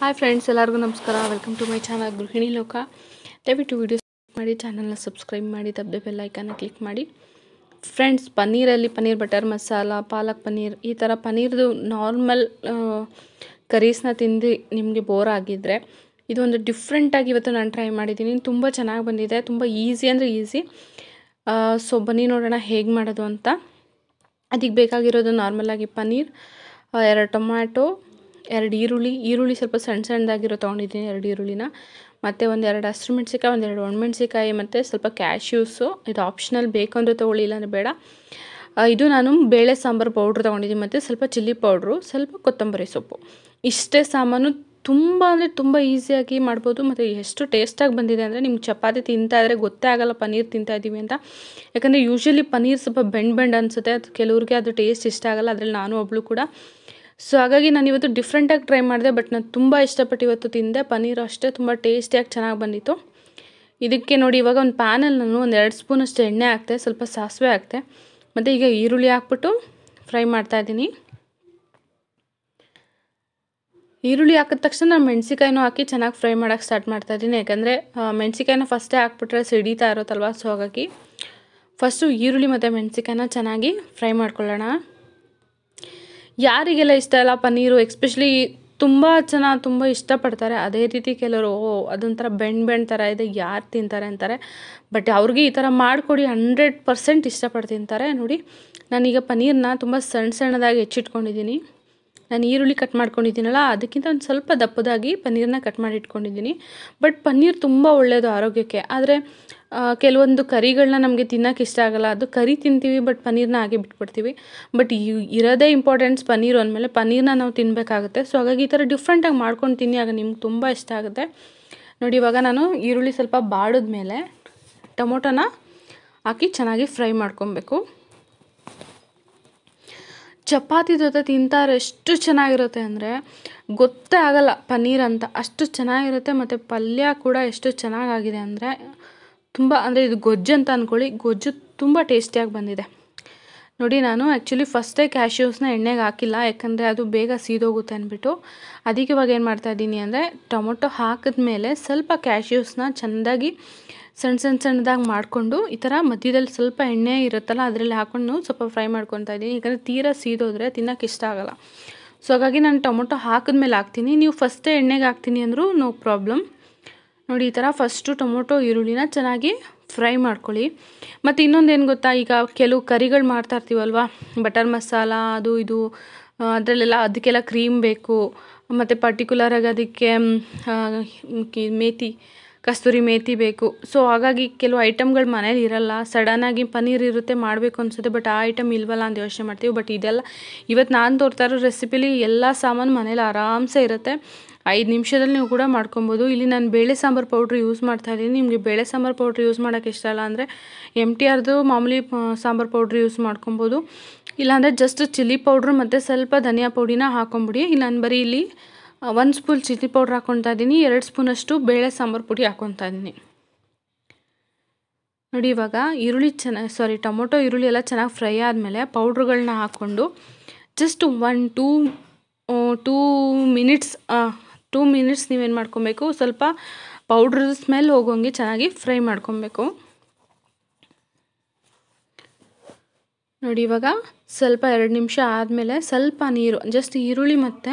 hi friends ಎಲ್ಲರಿಗೂ ನಮಸ್ಕಾರ welcome to my channel ಗೃಹಿಣಿ ಲೋಕ ದಯವಿಟ್ಟು ವೀಡಿಯೋಸ್ ಮಾಡಿ ಚಾನಲ್ನ ಸಬ್ಸ್ಕ್ರೈಬ್ ಮಾಡಿ ಬೆಲ್ಲ ಬೆಲ್ಲೈಕನ್ನ ಕ್ಲಿಕ್ ಮಾಡಿ ಫ್ರೆಂಡ್ಸ್ ಪನ್ನೀರಲ್ಲಿ ಪನ್ನೀರ್ ಬಟರ್ ಮಸಾಲ ಪಾಲಕ್ ಪನ್ನೀರ್ ಈ ಥರ ಪನ್ನೀರ್ದು ನಾರ್ಮಲ್ ಕರೀಸ್ನ ತಿಂದು ನಿಮಗೆ ಬೋರ್ ಆಗಿದ್ದರೆ ಇದೊಂದು ಡಿಫ್ರೆಂಟಾಗಿ ಇವತ್ತು ನಾನು ಟ್ರೈ ಮಾಡಿದ್ದೀನಿ ತುಂಬ ಚೆನ್ನಾಗಿ ಬಂದಿದೆ ತುಂಬ ಈಸಿ ಅಂದರೆ ಈಸಿ ಸೊ ಬನ್ನಿ ನೋಡೋಣ ಹೇಗೆ ಮಾಡೋದು ಅಂತ ಅದಕ್ಕೆ ಬೇಕಾಗಿರೋದು ನಾರ್ಮಲಾಗಿ ಪನ್ನೀರ್ ಎರಡು ಟೊಮ್ಯಾಟೊ ಎರಡು ಈರುಳ್ಳಿ ಈರುಳ್ಳಿ ಸ್ವಲ್ಪ ಸಣ್ಣ ಸಣ್ಣದಾಗಿರೋ ತೊಗೊಂಡಿದ್ದೀನಿ ಎರಡು ಈರುಳ್ಳಿನ ಮತ್ತು ಒಂದೆರಡು ಹಸಿರು ಮೆಣಸಿಕಾಯಿ ಒಂದೆರಡು ಒಣಮೆಣ್ಸಿಕಾಯಿ ಮತ್ತು ಸ್ವಲ್ಪ ಕ್ಯಾಶ್ಯೂಸು ಇದು ಆಪ್ಷನಲ್ ಬೇಕು ಅಂದರೆ ತೊಗೊಳ್ಳಿ ಅಂದರೆ ಬೇಡ ಇದು ನಾನು ಬೇಳೆ ಸಾಂಬಾರು ಪೌಡ್ರ್ ತೊಗೊಂಡಿದ್ದೀನಿ ಮತ್ತು ಸ್ವಲ್ಪ ಚಿಲ್ಲಿ ಪೌಡ್ರು ಸ್ವಲ್ಪ ಕೊತ್ತಂಬರಿ ಸೊಪ್ಪು ಇಷ್ಟೇ ಸಾಮಾನು ತುಂಬ ಅಂದರೆ ತುಂಬ ಈಸಿಯಾಗಿ ಮಾಡ್ಬೋದು ಮತ್ತು ಎಷ್ಟು ಟೇಸ್ಟಾಗಿ ಬಂದಿದೆ ಅಂದರೆ ನಿಮ್ಗೆ ಚಪಾತಿ ತಿಂತಾ ಇದ್ರೆ ಗೊತ್ತೇ ಆಗೋಲ್ಲ ಪನ್ನೀರ್ ತಿಂತಾ ಇದ್ದೀವಿ ಅಂತ ಯಾಕಂದರೆ ಯೂಶ್ವಲಿ ಪನ್ನೀರ್ ಸ್ವಲ್ಪ ಬೆಂಡ್ ಬೆಂಡ್ ಅನಿಸುತ್ತೆ ಅದು ಕೆಲವ್ರಿಗೆ ಅದು ಟೇಸ್ಟ್ ಇಷ್ಟ ಆಗಲ್ಲ ಅದರಲ್ಲಿ ನಾನು ಒಬ್ಬಳು ಕೂಡ ಸೊ ಹಾಗಾಗಿ ನಾನು ಇವತ್ತು ಡಿಫ್ರೆಂಟಾಗಿ ಟ್ರೈ ಮಾಡಿದೆ ಬಟ್ ನಾನು ತುಂಬ ಇಷ್ಟಪಟ್ಟು ಇವತ್ತು ತಿಂದೆ ಪನ್ನೀರು ಅಷ್ಟೇ ತುಂಬ ಟೇಸ್ಟಿಯಾಗಿ ಚೆನ್ನಾಗಿ ಬಂದಿತ್ತು ಇದಕ್ಕೆ ನೋಡಿ ಇವಾಗ ಒಂದು ಪ್ಯಾನಲ್ಲಿ ನಾನು ಒಂದು ಎರಡು ಸ್ಪೂನಷ್ಟು ಎಣ್ಣೆ ಹಾಕ್ತೆ ಸ್ವಲ್ಪ ಸಾಸಿವೆ ಹಾಕ್ತೆ ಮತ್ತು ಈಗ ಈರುಳ್ಳಿ ಹಾಕ್ಬಿಟ್ಟು ಫ್ರೈ ಮಾಡ್ತಾಯಿದ್ದೀನಿ ಈರುಳ್ಳಿ ಹಾಕಿದ ತಕ್ಷಣ ನಾನು ಮೆಣಸಿಕಾಯಿನೂ ಹಾಕಿ ಚೆನ್ನಾಗಿ ಫ್ರೈ ಮಾಡೋಕ್ಕೆ ಸ್ಟಾರ್ಟ್ ಮಾಡ್ತಾಯಿದ್ದೀನಿ ಯಾಕಂದರೆ ಮೆಣಸಿಕಾಯಿನ ಫಸ್ಟೇ ಹಾಕ್ಬಿಟ್ರೆ ಸಿಡಿತಾ ಇರೋತ್ತಲ್ವ ಸೊ ಹಾಗಾಗಿ ಫಸ್ಟು ಈರುಳ್ಳಿ ಮತ್ತು ಮೆಣಸಿಕಾಯಿನ ಚೆನ್ನಾಗಿ ಫ್ರೈ ಮಾಡ್ಕೊಳ್ಳೋಣ ಯಾರಿಗೆಲ್ಲ ಇಷ್ಟ ಇಲ್ಲ ಪನ್ನೀರು ಎಕ್ಸ್ಪೆಷಲಿ ತುಂಬ ಜನ ತುಂಬ ಇಷ್ಟಪಡ್ತಾರೆ ಅದೇ ರೀತಿ ಕೆಲವರು ಓ ಅದೊಂಥರ ಬೆಣ್ಣೆ ಬೆಣ್ಣೆ ಥರ ಇದೆ ಯಾರು ತಿಂತಾರೆ ಅಂತಾರೆ ಬಟ್ ಅವ್ರಿಗೆ ಈ ಥರ ಮಾಡಿಕೊಡಿ ಹಂಡ್ರೆಡ್ ಪರ್ಸೆಂಟ್ ಇಷ್ಟಪಟ್ಟು ತಿಂತಾರೆ ನೋಡಿ ನಾನೀಗ ಪನ್ನೀರನ್ನ ತುಂಬ ಸಣ್ಣ ಸಣ್ಣದಾಗಿ ಹೆಚ್ಚಿಟ್ಕೊಂಡಿದ್ದೀನಿ ನಾನು ಈರುಳ್ಳಿ ಕಟ್ ಮಾಡ್ಕೊಂಡಿದ್ದೀನಲ್ಲ ಅದಕ್ಕಿಂತ ಒಂದು ಸ್ವಲ್ಪ ದಪ್ಪದಾಗಿ ಪನ್ನೀರನ್ನ ಕಟ್ ಮಾಡಿ ಇಟ್ಕೊಂಡಿದ್ದೀನಿ ಬಟ್ ಪನ್ನೀರ್ ತುಂಬ ಒಳ್ಳೆಯದು ಆರೋಗ್ಯಕ್ಕೆ ಆದರೆ ಕೆಲವೊಂದು ಕರಿಗಳನ್ನ ನಮಗೆ ತಿನ್ನೋಕೆ ಇಷ್ಟ ಆಗಲ್ಲ ಅದು ಕರಿ ತಿಂತೀವಿ ಬಟ್ ಪನ್ನೀರನ್ನ ಹಾಗೆ ಬಿಟ್ಬಿಡ್ತೀವಿ ಬಟ್ ಇರೋದೇ ಇಂಪಾರ್ಟೆನ್ಸ್ ಪನ್ನೀರು ಅಂದಮೇಲೆ ಪನ್ನೀರನ್ನ ನಾವು ತಿನ್ನಬೇಕಾಗುತ್ತೆ ಸೊ ಹಾಗಾಗಿ ಈ ಥರ ಡಿಫ್ರೆಂಟಾಗಿ ಮಾಡ್ಕೊಂಡು ತಿನ್ನಿ ಆಗ ನಿಮ್ಗೆ ತುಂಬ ಇಷ್ಟ ಆಗುತ್ತೆ ನೋಡಿ ಇವಾಗ ನಾನು ಈರುಳ್ಳಿ ಸ್ವಲ್ಪ ಬಾಡಿದ ಮೇಲೆ ಟೊಮೊಟೊನ ಹಾಕಿ ಚೆನ್ನಾಗಿ ಫ್ರೈ ಮಾಡ್ಕೊಬೇಕು ಚಪಾತಿ ಜೊತೆ ತಿಂತಾರೆ ಎಷ್ಟು ಚೆನ್ನಾಗಿರುತ್ತೆ ಅಂದರೆ ಗೊತ್ತೇ ಆಗೋಲ್ಲ ಪನ್ನೀರ್ ಅಂತ ಅಷ್ಟು ಚೆನ್ನಾಗಿರುತ್ತೆ ಮತ್ತು ಪಲ್ಯ ಕೂಡ ಎಷ್ಟು ಚೆನ್ನಾಗಾಗಿದೆ ಅಂದರೆ ತುಂಬ ಅಂದರೆ ಇದು ಗೊಜ್ಜು ಅಂತ ಅಂದ್ಕೊಳ್ಳಿ ಗೊಜ್ಜು ತುಂಬ ಟೇಸ್ಟಿಯಾಗಿ ಬಂದಿದೆ ನೋಡಿ ನಾನು ಆ್ಯಕ್ಚುಲಿ ಫಸ್ಟೇ ಕ್ಯಾಶ್ಯೂಸ್ನ ಎಣ್ಣೆಗೆ ಹಾಕಿಲ್ಲ ಯಾಕಂದರೆ ಅದು ಬೇಗ ಸೀದೋಗುತ್ತೆ ಅಂದ್ಬಿಟ್ಟು ಅದಕ್ಕೆ ಇವಾಗ ಏನು ಮಾಡ್ತಾಯಿದ್ದೀನಿ ಅಂದರೆ ಟೊಮೊಟೊ ಹಾಕಿದ ಮೇಲೆ ಸ್ವಲ್ಪ ಕ್ಯಾಶ್ಯೂಸ್ನ ಚೆಂದಾಗಿ ಸಣ್ಣ ಸಣ್ಣ ಸಣ್ಣದಾಗಿ ಮಾಡಿಕೊಂಡು ಈ ಥರ ಮಧ್ಯದಲ್ಲಿ ಸ್ವಲ್ಪ ಎಣ್ಣೆ ಇರುತ್ತಲ್ಲ ಅದರಲ್ಲಿ ಹಾಕ್ಕೊಂಡು ಸ್ವಲ್ಪ ಫ್ರೈ ಮಾಡ್ಕೊತಾ ಇದ್ದೀನಿ ಯಾಕಂದರೆ ತೀರಾ ಸೀದೋದ್ರೆ ತಿನ್ನೋಕೆ ಇಷ್ಟ ಆಗೋಲ್ಲ ಸೊ ಹಾಗಾಗಿ ನಾನು ಟೊಮೊಟೊ ಹಾಕಿದ್ಮೇಲೆ ಹಾಕ್ತೀನಿ ನೀವು ಫಸ್ಟೇ ಎಣ್ಣೆಗೆ ಹಾಕ್ತೀನಿ ಅಂದರೂ ನೋ ಪ್ರಾಬ್ಲಮ್ ನೋಡಿ ಈ ಥರ ಫಸ್ಟು ಟೊಮೊಟೊ ಈರುಳ್ಳಿನ ಚೆನ್ನಾಗಿ ಫ್ರೈ ಮಾಡ್ಕೊಳ್ಳಿ ಮತ್ತು ಇನ್ನೊಂದು ಏನು ಗೊತ್ತಾ ಈಗ ಕೆಲವು ಕರಿಗಳು ಮಾಡ್ತಾ ಇರ್ತೀವಲ್ವ ಬಟರ್ ಮಸಾಲ ಅದು ಇದು ಅದರಲ್ಲೆಲ್ಲ ಅದಕ್ಕೆಲ್ಲ ಕ್ರೀಮ್ ಬೇಕು ಮತ್ತು ಪರ್ಟಿಕ್ಯುಲರಾಗಿ ಅದಕ್ಕೆ ಮೇತಿ ಕಸ್ತೂರಿ ಮೇಥಿ ಬೇಕು ಸೊ ಹಾಗಾಗಿ ಕೆಲವು ಐಟಮ್ಗಳು ಮನೇಲಿ ಇರಲ್ಲ ಸಡನ್ನಾಗಿ ಪನೀರ್ ಇರುತ್ತೆ ಮಾಡಬೇಕು ಅನಿಸುತ್ತೆ ಬಟ್ ಆ ಐಟಮ್ ಇಲ್ವಲ್ಲ ಅಂತ ಯೋಚನೆ ಮಾಡ್ತೀವಿ ಬಟ್ ಇದೆಲ್ಲ ಇವತ್ತು ನಾನು ತೋರ್ತಾ ಇರೋ ರೆಸಿಪಿಲಿ ಎಲ್ಲ ಸಾಮಾನು ಮನೇಲಿ ಆರಾಮ್ಸೆ ಇರುತ್ತೆ ಐದು ನಿಮಿಷದಲ್ಲಿ ನೀವು ಕೂಡ ಮಾಡ್ಕೊಬೋದು ಇಲ್ಲಿ ನಾನು ಬೇಳೆ ಸಾಂಬಾರು ಪೌಡ್ರ್ ಯೂಸ್ ಮಾಡ್ತಾ ನಿಮಗೆ ಬೇಳೆ ಸಾಂಬಾರು ಪೌಡ್ರ್ ಯೂಸ್ ಮಾಡೋಕ್ಕೆ ಇಷ್ಟ ಇಲ್ಲ ಅಂದರೆ ಎಮ್ ಟಿ ಆರ್ದು ಮಾಮೂಲಿ ಸಾಂಬಾರು ಪೌಡ್ರ್ ಯೂಸ್ ಮಾಡ್ಕೊಬೋದು ಇಲ್ಲಾಂದರೆ ಜಸ್ಟ್ ಚಿಲ್ಲಿ ಪೌಡ್ರ್ ಮತ್ತು ಸ್ವಲ್ಪ ಧನಿಯಾ ಪೌಡಿನ ಹಾಕೊಂಬಿಡಿ ನಾನು ಬರೀ ಇಲ್ಲಿ ಒಂದು ಸ್ಪೂನ್ ಚಿಲ್ಲಿ ಪೌಡ್ರ್ ಹಾಕೊತಾ ಇದ್ದೀನಿ ಎರಡು ಸ್ಪೂನಷ್ಟು ಬೇಳೆ ಸಾಂಬಾರು ಪುಡಿ ಹಾಕ್ಕೊಂತ ಇದ್ದೀನಿ ನೋಡಿ ಇವಾಗ ಈರುಳ್ಳಿ ಚೆನ್ನಾಗಿ ಸಾರಿ ಟೊಮೊಟೊ ಈರುಳ್ಳಿ ಎಲ್ಲ ಚೆನ್ನಾಗಿ ಫ್ರೈ ಆದಮೇಲೆ ಪೌಡ್ರ್ಗಳನ್ನ ಹಾಕ್ಕೊಂಡು just one two two minutes two minutes ನೀವೇನು ಮಾಡ್ಕೊಬೇಕು ಸ್ವಲ್ಪ ಪೌಡ್ರ್ ಸ್ಮೆಲ್ ಹೋಗೋಂಗೆ ಚೆನ್ನಾಗಿ ಫ್ರೈ ಮಾಡ್ಕೊಬೇಕು ನೋಡಿ ಇವಾಗ ಸ್ವಲ್ಪ ಎರಡು ನಿಮಿಷ ಆದಮೇಲೆ ಸ್ವಲ್ಪ ನೀರು ಜಸ್ಟ್ ಈರುಳ್ಳಿ ಮತ್ತು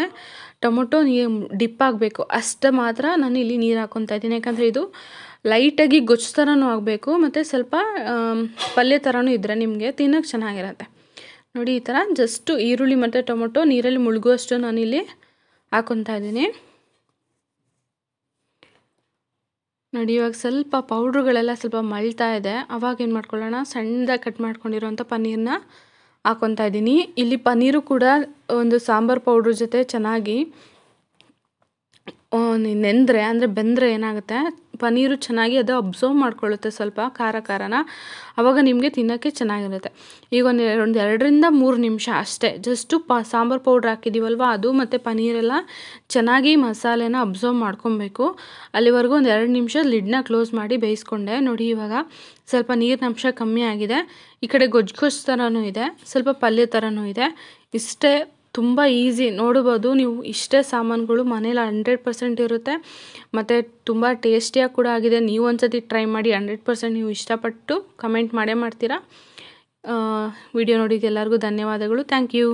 ಟೊಮೊಟೊ ನೀರು ಡಿಪ್ ಆಗಬೇಕು ಅಷ್ಟು ಮಾತ್ರ ನಾನು ಇಲ್ಲಿ ನೀರು ಹಾಕ್ಕೊತಾ ಇದ್ದೀನಿ ಯಾಕಂದರೆ ಇದು ಲೈಟಾಗಿ ಗೊಜ್ಜು ಥರನೂ ಆಗಬೇಕು ಮತ್ತು ಸ್ವಲ್ಪ ಪಲ್ಯ ಥರನೂ ಇದ್ದರೆ ನಿಮಗೆ ತಿನ್ನೋಕ್ಕೆ ಚೆನ್ನಾಗಿರತ್ತೆ ನೋಡಿ ಈ ಥರ ಜಸ್ಟು ಈರುಳ್ಳಿ ಮತ್ತು ಟೊಮೊಟೊ ನೀರಲ್ಲಿ ಮುಳುಗುವಷ್ಟು ನಾನಿಲ್ಲಿ ಹಾಕೊತಾ ಇದ್ದೀನಿ ನೋಡಿ ಇವಾಗ ಸ್ವಲ್ಪ ಪೌಡ್ರುಗಳೆಲ್ಲ ಸ್ವಲ್ಪ ಮಳ್ತಾ ಇದೆ ಅವಾಗ ಏನು ಮಾಡ್ಕೊಳ್ಳೋಣ ಸಣ್ಣದಾಗಿ ಕಟ್ ಮಾಡ್ಕೊಂಡಿರೋಂಥ ಪನ್ನೀರನ್ನ ಹಾಕೊತಾ ಇದ್ದೀನಿ ಇಲ್ಲಿ ಪನ್ನೀರು ಕೂಡ ಒಂದು ಸಾಂಬಾರು ಪೌಡ್ರ್ ಜೊತೆ ಚೆನ್ನಾಗಿ ನೆಂದರೆ ಅಂದರೆ ಬೆಂದರೆ ಏನಾಗುತ್ತೆ ಪನ್ನೀರು ಚೆನ್ನಾಗಿ ಅದು ಅಬ್ಸರ್ವ್ ಮಾಡ್ಕೊಳ್ಳುತ್ತೆ ಸ್ವಲ್ಪ ಖಾರ ಖಾರನ ಆವಾಗ ನಿಮಗೆ ತಿನ್ನೋಕ್ಕೆ ಚೆನ್ನಾಗಿರುತ್ತೆ ಈಗ ಒಂದು ಒಂದು ಎರಡರಿಂದ ಮೂರು ನಿಮಿಷ ಅಷ್ಟೇ ಜಸ್ಟು ಪ ಸಾಂಬಾರು ಪೌಡ್ರ್ ಹಾಕಿದ್ದೀವಲ್ವ ಅದು ಮತ್ತು ಪನ್ನೀರೆಲ್ಲ ಚೆನ್ನಾಗಿ ಮಸಾಲೆನ ಅಬ್ಸರ್ವ್ ಮಾಡ್ಕೊಬೇಕು ಅಲ್ಲಿವರೆಗೂ ಒಂದು ಎರಡು ನಿಮಿಷ ಲಿಡ್ನ ಕ್ಲೋಸ್ ಮಾಡಿ ಬೇಯಿಸ್ಕೊಂಡೆ ನೋಡಿ ಇವಾಗ ಸ್ವಲ್ಪ ನೀರಿನ ಅಂಶ ಕಮ್ಮಿ ಆಗಿದೆ ಈ ಕಡೆ ಗೊಜ್ಜು ಗೊಜ್ಜು ಥರನೂ ಇದೆ ಸ್ವಲ್ಪ ಪಲ್ಯ ಥರನೂ ಇದೆ ಇಷ್ಟೇ ತುಂಬ ಈಸಿ ನೋಡ್ಬೋದು ನೀವು ಇಷ್ಟೇ ಸಾಮಾನುಗಳು ಮನೇಲಿ ಹಂಡ್ರೆಡ್ ಪರ್ಸೆಂಟ್ ಇರುತ್ತೆ ಮತ್ತು ತುಂಬ ಟೇಸ್ಟಿಯಾಗಿ ಕೂಡ ಆಗಿದೆ ನೀವು ಒಂದ್ಸತಿ ಟ್ರೈ ಮಾಡಿ ಹಂಡ್ರೆಡ್ ಪರ್ಸೆಂಟ್ ನೀವು ಇಷ್ಟಪಟ್ಟು ಕಮೆಂಟ್ ಮಾಡೇ ಮಾಡ್ತೀರಾ ವಿಡಿಯೋ ಎಲ್ಲರಿಗೂ ಧನ್ಯವಾದಗಳು ಥ್ಯಾಂಕ್ ಯು